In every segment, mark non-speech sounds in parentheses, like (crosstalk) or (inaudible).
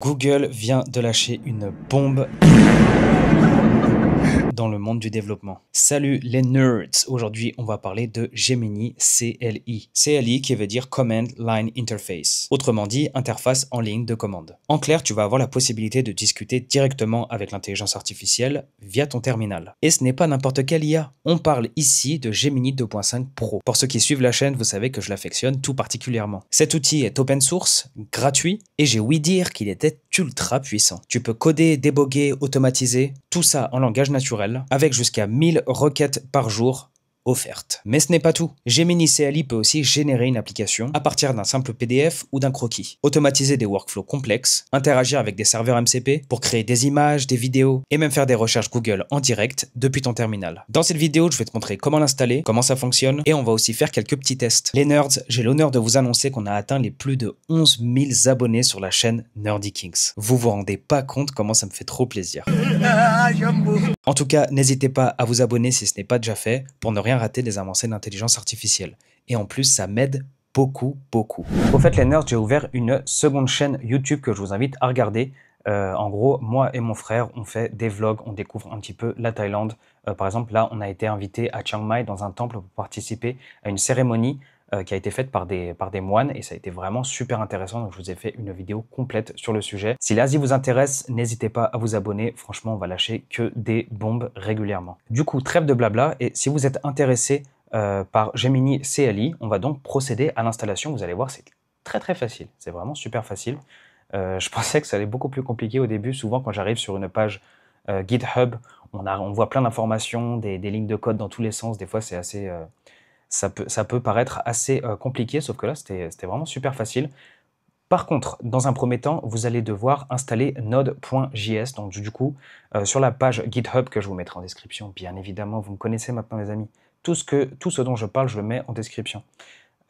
Google vient de lâcher une bombe dans le monde du développement. Salut les nerds! Aujourd'hui, on va parler de Gemini CLI. CLI qui veut dire Command Line Interface. Autrement dit, interface en ligne de commande. En clair, tu vas avoir la possibilité de discuter directement avec l'intelligence artificielle via ton terminal. Et ce n'est pas n'importe quelle IA. On parle ici de Gemini 2.5 Pro. Pour ceux qui suivent la chaîne, vous savez que je l'affectionne tout particulièrement. Cet outil est open source, gratuit, et j'ai ouï dire qu'il était ultra puissant. Tu peux coder, déboguer, automatiser, tout ça en langage naturel, avec jusqu'à 1000 requêtes par jour mais ce n'est pas tout. Gemini Cali peut aussi générer une application à partir d'un simple PDF ou d'un croquis, automatiser des workflows complexes, interagir avec des serveurs MCP pour créer des images, des vidéos et même faire des recherches Google en direct depuis ton terminal. Dans cette vidéo, je vais te montrer comment l'installer, comment ça fonctionne et on va aussi faire quelques petits tests. Les nerds, j'ai l'honneur de vous annoncer qu'on a atteint les plus de 11 000 abonnés sur la chaîne Nerdy Kings. Vous vous rendez pas compte comment ça me fait trop plaisir. Ah, en tout cas, n'hésitez pas à vous abonner si ce n'est pas déjà fait pour ne rien rater des avancées d'intelligence artificielle. Et en plus, ça m'aide beaucoup, beaucoup. Au fait, les nerds, j'ai ouvert une seconde chaîne YouTube que je vous invite à regarder. Euh, en gros, moi et mon frère, on fait des vlogs, on découvre un petit peu la Thaïlande. Euh, par exemple, là, on a été invité à Chiang Mai dans un temple pour participer à une cérémonie euh, qui a été faite par des, par des moines et ça a été vraiment super intéressant. Donc je vous ai fait une vidéo complète sur le sujet. Si l'Asie vous intéresse, n'hésitez pas à vous abonner. Franchement, on va lâcher que des bombes régulièrement. Du coup, trêve de blabla et si vous êtes intéressé euh, par Gemini CLI, on va donc procéder à l'installation. Vous allez voir, c'est très très facile. C'est vraiment super facile. Euh, je (laughs) pensais que ça allait beaucoup plus compliqué au début. Souvent, quand j'arrive sur une page GitHub, on, a, on voit plein d'informations, des, des, lignes de code dans tous les sens. Des fois, c'est assez ça peut, ça peut paraître assez euh, compliqué, sauf que là, c'était vraiment super facile. Par contre, dans un premier temps, vous allez devoir installer node.js. Donc du coup, euh, sur la page GitHub que je vous mettrai en description, bien évidemment, vous me connaissez maintenant les amis. Tout ce, que, tout ce dont je parle, je le mets en description.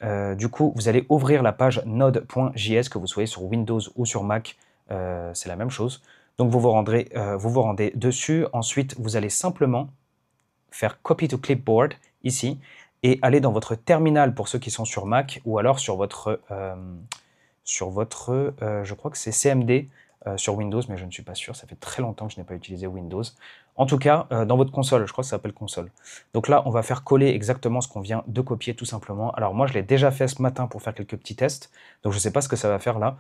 Euh, du coup, vous allez ouvrir la page node.js, que vous soyez sur Windows ou sur Mac, c'est la même chose. Donc vous vous, rendrez, vous vous rendez dessus. Ensuite, vous allez simplement faire copy to clipboard ici et allez dans votre terminal pour ceux qui sont sur Mac ou alors sur votre, euh, sur votre euh, je crois que c'est CMD euh, sur Windows, mais je ne suis pas sûr, ça fait très longtemps que je n'ai pas utilisé Windows. En tout cas, dans votre console, je crois que ça s'appelle console. Donc là, on va faire coller exactement ce qu'on vient de copier tout simplement. Alors moi, je l'ai déjà fait ce matin pour faire quelques petits tests, donc je ne sais pas ce que ça va faire là.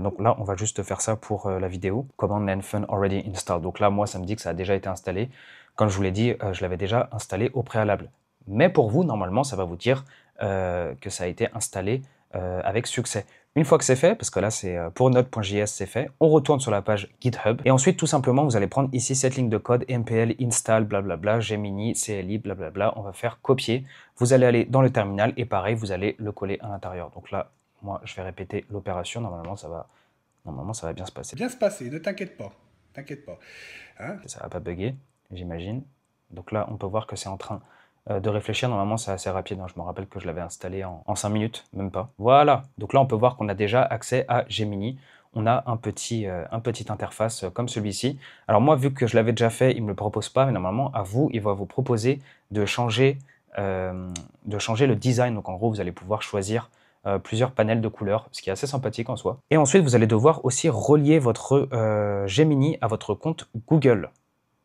donc là, on va juste faire ça pour la vidéo. Command Lenfun already installed. Donc là, moi, ça me dit que ça a déjà été installé. Comme je vous l'ai dit, je l'avais déjà installé au préalable mais pour vous, normalement, ça va vous dire euh, que ça a été installé euh, avec succès. Une fois que c'est fait, parce que là c'est euh, pour node.js c'est fait, on retourne sur la page GitHub et ensuite tout simplement vous allez prendre ici cette ligne de code MPL install blablabla Gemini CLI blablabla, on va faire copier. Vous allez aller dans le terminal et pareil vous allez le coller à l'intérieur. Donc là moi je vais répéter l'opération, normalement ça va normalement ça va bien se passer. Bien se passer, ne t'inquiète pas, t'inquiète pas. Hein ça va pas bugger, j'imagine. Donc là on peut voir que c'est en train euh, de réfléchir. Normalement, c'est assez rapide. Hein. Je me rappelle que je l'avais installé en, cinq 5 minutes, même pas. Voilà. Donc là, on peut voir qu'on a déjà accès à Gemini on a un petit, euh, un petit interface euh, comme celui-ci. Alors moi, vu que je l'avais déjà fait, il ne me le propose pas, mais normalement, à vous, il va vous proposer de changer, de changer le design. Donc en gros, vous allez pouvoir choisir plusieurs panels de couleurs, ce qui est assez sympathique en soi. Et ensuite, vous allez devoir aussi relier votre Gemini à votre compte Google.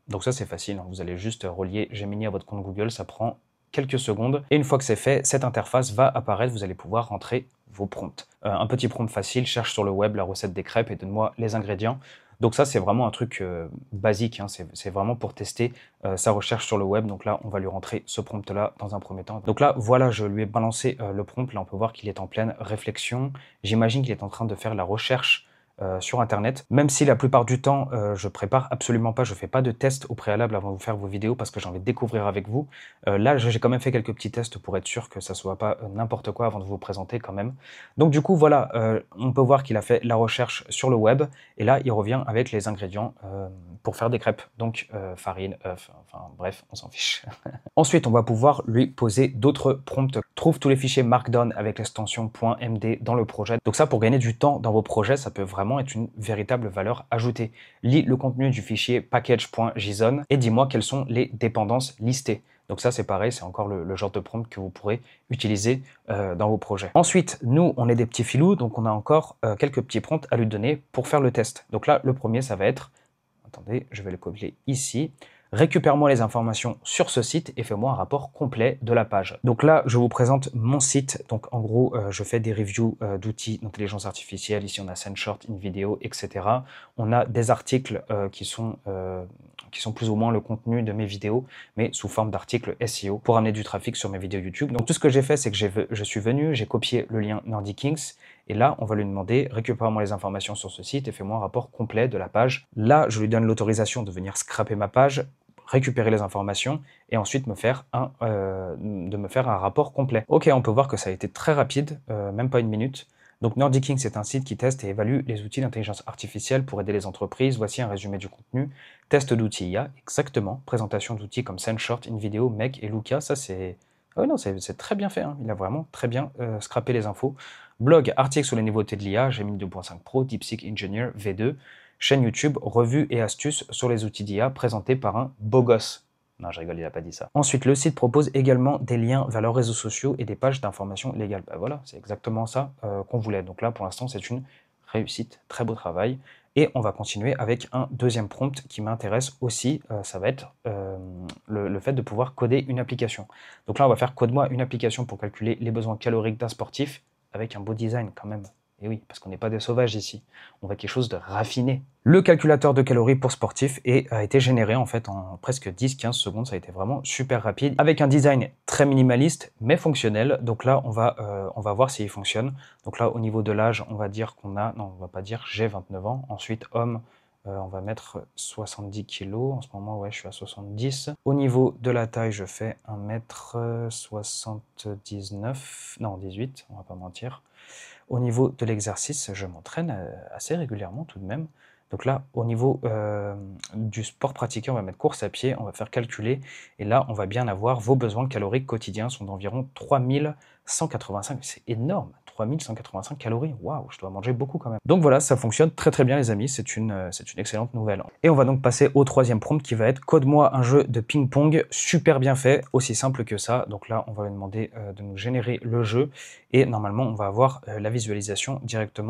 Donc ça c'est facile, hein. vous allez juste relier Gemini à votre compte Google, ça prend quelques secondes. Et une fois que c'est fait, cette interface va apparaître, vous allez pouvoir rentrer vos prompts. Euh, un petit prompt facile, cherche sur le web la recette des crêpes et donne-moi les ingrédients. Donc ça, c'est vraiment un truc euh, basique, hein. c'est vraiment pour tester euh, sa recherche sur le web. Donc là, on va lui rentrer ce prompt-là dans un premier temps. Donc là, voilà, je lui ai balancé le prompt. Là, on peut voir qu'il est en pleine réflexion. J'imagine qu'il est en train de faire la recherche euh, sur Internet, même si la plupart du temps, euh, je prépare absolument pas, je fais pas de tests au préalable avant de vous faire vos vidéos parce que j'en vais découvrir avec vous. Euh, là, j'ai quand même fait quelques petits tests pour être sûr que ça soit pas n'importe quoi avant de vous présenter quand même. Donc du coup, voilà, on peut voir qu'il a fait la recherche sur le web et là, il revient avec les ingrédients pour faire des crêpes. Donc farine, œufs, enfin bref, on s'en fiche. (laughs) Ensuite, on va pouvoir lui poser d'autres prompts. Trouve tous les fichiers Markdown avec l'extension .md dans le projet. Donc ça, pour gagner du temps dans vos projets, ça peut vraiment est une véritable valeur ajoutée. Lis le contenu du fichier package.json et dis-moi quelles sont les dépendances listées. Donc ça, c'est pareil, c'est encore le, genre de prompt que vous pourrez utiliser euh, dans vos projets. Ensuite, nous, on est des petits filous, donc on a encore euh, quelques petits prompts à lui donner pour faire le test. Donc là, le premier, ça va être... Attendez, je vais le copier ici récupère-moi les informations sur ce site et fais-moi un rapport complet de la page. Donc là, je vous présente mon site. Donc en gros, euh, je fais des reviews euh, d'outils d'intelligence artificielle. Ici, on a Sendshort, InVideo, etc. On a des articles euh, qui sont qui sont plus ou moins le contenu de mes vidéos, mais sous forme d'articles SEO pour amener du trafic sur mes vidéos YouTube. Donc tout ce que j'ai fait, c'est que je suis venu, j'ai copié le lien Kings et là, on va lui demander récupère-moi les informations sur ce site et fais-moi un rapport complet de la page. Là, je lui donne l'autorisation de venir scraper ma page, récupérer les informations et ensuite me faire un, euh, de me faire un rapport complet. Ok, on peut voir que ça a été très rapide, euh, même pas une minute. Donc Nordic King, c'est un site qui teste et évalue les outils d'intelligence artificielle pour aider les entreprises. Voici un résumé du contenu. Test d'outils il IA, exactement. Présentation d'outils comme SendShort, InVideo, Mec et Luca. Ça, c'est... Ah non, c'est très bien fait. Hein. Il a vraiment très bien euh, scrappé les infos blog, article sur les nouveautés de l'IA, Gemini 2.5 Pro, DeepSeek Engineer V2, chaîne YouTube, revues et astuces sur les outils d'IA présentés par un beau gosse. Non, je rigole, il n'a pas dit ça. Ensuite, le site propose également des liens vers leurs réseaux sociaux et des pages d'informations légales. Ben voilà, c'est exactement ça euh, qu'on voulait. Donc là, pour l'instant, c'est une réussite, très beau travail. Et on va continuer avec un deuxième prompt qui m'intéresse aussi, euh, ça va être euh, le, fait de pouvoir coder une application. Donc là, on va faire code-moi une application pour calculer les besoins caloriques d'un sportif avec un beau design quand même. Et oui, parce qu'on n'est pas des sauvages ici. On va quelque chose de raffiné. Le calculateur de calories pour sportif et a été généré en fait en presque 10-15 secondes. Ça a été vraiment super rapide. Avec un design très minimaliste mais fonctionnel. Donc là, on va, euh, on va voir s'il fonctionne. Donc là, au niveau de l'âge, on va dire qu'on a... Non, on va pas dire j'ai 29 ans. Ensuite, homme, euh, on va mettre 70 kg. En ce moment, ouais, je suis à 70. Au niveau de la taille, je fais 1m79. Euh, non, 18, on va pas mentir. Au niveau de l'exercice, je m'entraîne euh, assez régulièrement tout de même. Donc là, au niveau du sport pratiqué, on va mettre course à pied, on va faire calculer. Et là, on va bien avoir vos besoins caloriques quotidiens sont d'environ 3185. C'est énorme, 3185 calories. Waouh, je dois manger beaucoup quand même. Donc voilà, ça fonctionne très très bien les amis, c'est une, euh, c'est une excellente nouvelle. Et on va donc passer au troisième prompt qui va être code-moi un jeu de ping-pong super bien fait, aussi simple que ça. Donc là, on va lui demander euh, de nous générer le jeu et normalement, on va avoir euh, la visualisation directement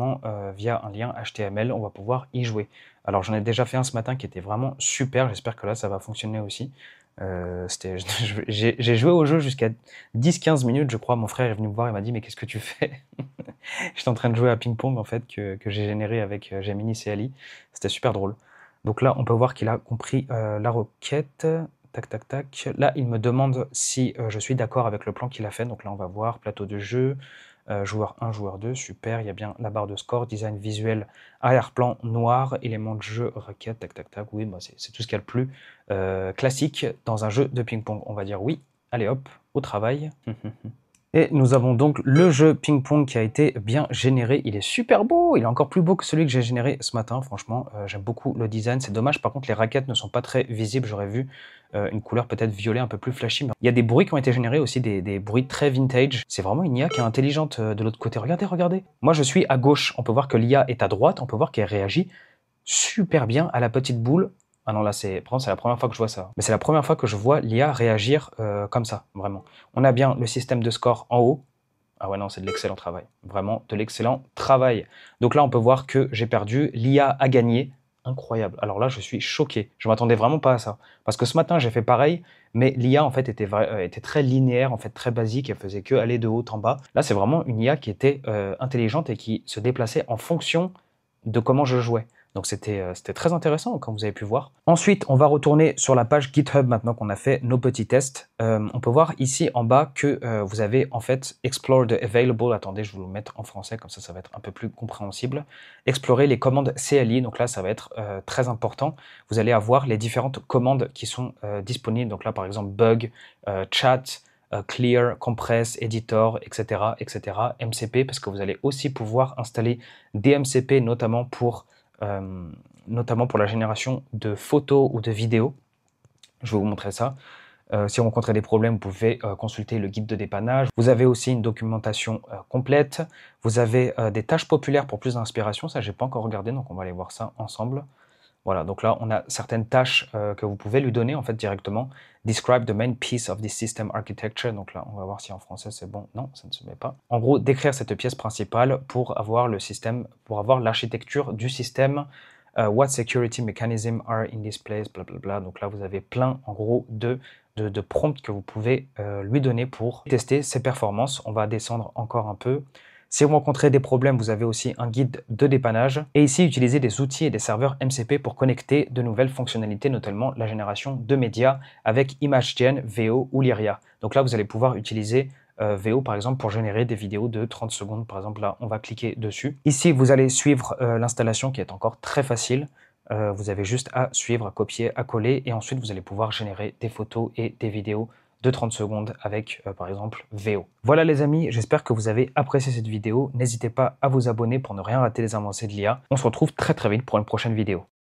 via un lien HTML, on va pouvoir y jouer. Alors j'en ai déjà fait un ce matin qui était vraiment super, j'espère que là ça va fonctionner aussi. Euh, (laughs) j'ai joué au jeu jusqu'à 10-15 minutes, je crois. Mon frère est venu me voir et m'a dit Mais qu'est-ce que tu fais suis (laughs) en train de jouer à ping-pong, en fait, que, j'ai généré avec euh, Gemini et Ali. C'était super drôle. Donc là, on peut voir qu'il a compris euh, la requête. Tac, tac, tac. Là, il me demande si je suis d'accord avec le plan qu'il a fait. Donc là, on va voir plateau de jeu, euh, joueur 1, joueur 2, super, il y a bien la barre de score, design visuel, arrière-plan noir, éléments de jeu, raquette, tac tac tac, oui, bah, c'est tout ce qu'il y a le plus euh, classique dans un jeu de ping-pong, on va dire oui, allez hop, au travail. (laughs) Et nous avons donc le jeu ping-pong qui a été bien généré. Il est super beau, il est encore plus beau que celui que j'ai généré ce matin. Franchement, euh, j'aime beaucoup le design. C'est dommage, par contre, les raquettes ne sont pas très visibles. J'aurais vu euh, une couleur peut-être violet un peu plus flashy. Il y a des bruits qui ont été générés aussi, des, bruits très vintage. C'est vraiment une IA qui est intelligente euh, de l'autre côté. Regardez, regardez. Moi, je suis à gauche. On peut voir que l'IA est à droite. On peut voir qu'elle réagit super bien à la petite boule ah non, là, c'est c'est la première fois que je vois ça. Mais c'est la première fois que je vois l'IA réagir euh, comme ça, vraiment. On a bien le système de score en haut. Ah ouais, non, c'est de l'excellent travail. Vraiment, de l'excellent travail. Donc là, on peut voir que j'ai perdu. L'IA a gagné. Incroyable. Alors là, je suis choqué. Je m'attendais vraiment pas à ça. Parce que ce matin, j'ai fait pareil, mais l'IA, en fait, euh, était, très linéaire, en fait, très basique. Elle faisait que aller de haut en bas. Là, c'est vraiment une IA qui était euh, intelligente et qui se déplaçait en fonction de comment je jouais. Donc euh, c'était très intéressant, comme vous avez pu voir. Ensuite, on va retourner sur la page GitHub maintenant qu'on a fait nos petits tests. Euh, on peut voir ici en bas que euh, vous avez en fait Explore the Available. Attendez, je vais vous le mettre en français, comme ça, ça va être un peu plus compréhensible. Explorer les commandes CLI. Donc là, ça va être très important. Vous allez avoir les différentes commandes qui sont disponibles. Donc là, par exemple, bug, chat, clear, Compress, Editor, etc., etc., MCP, parce que vous allez aussi pouvoir installer des MCP, notamment pour euh, notamment pour la génération de photos ou de vidéos. Je vais vous montrer ça. Euh, si vous rencontrez des problèmes, vous pouvez euh, consulter le guide de dépannage. Vous avez aussi une documentation complète. Vous avez des tâches populaires pour plus d'inspiration. Ça, j'ai pas encore regardé, donc on va aller voir ça ensemble. Voilà, donc là, on a certaines tâches euh, que vous pouvez lui donner en fait directement. Describe the main piece of this system architecture. Donc là, on va voir si en français c'est bon. Non, ça ne se met pas. En gros, décrire cette pièce principale pour avoir le système, pour avoir l'architecture du système. Euh, what security mechanisms are in this place, bla. Donc là, vous avez plein, en gros, de, de, de prompts que vous pouvez euh, lui donner pour tester ses performances. On va descendre encore un peu. Si vous rencontrez des problèmes, vous avez aussi un guide de dépannage. Et ici, utilisez des outils et des serveurs MCP pour connecter de nouvelles fonctionnalités, notamment la génération de médias avec ImageGen, VO ou Lyria. Donc là, vous allez pouvoir utiliser euh, VO par exemple pour générer des vidéos de 30 secondes. Par exemple, là, on va cliquer dessus. Ici, vous allez suivre euh, l'installation qui est encore très facile. Euh, vous avez juste à suivre, à copier, à coller et ensuite vous allez pouvoir générer des photos et des vidéos de 30 secondes avec euh, par exemple VO. Voilà les amis, j'espère que vous avez apprécié cette vidéo. N'hésitez pas à vous abonner pour ne rien rater les avancées de l'IA. On se retrouve très très vite pour une prochaine vidéo.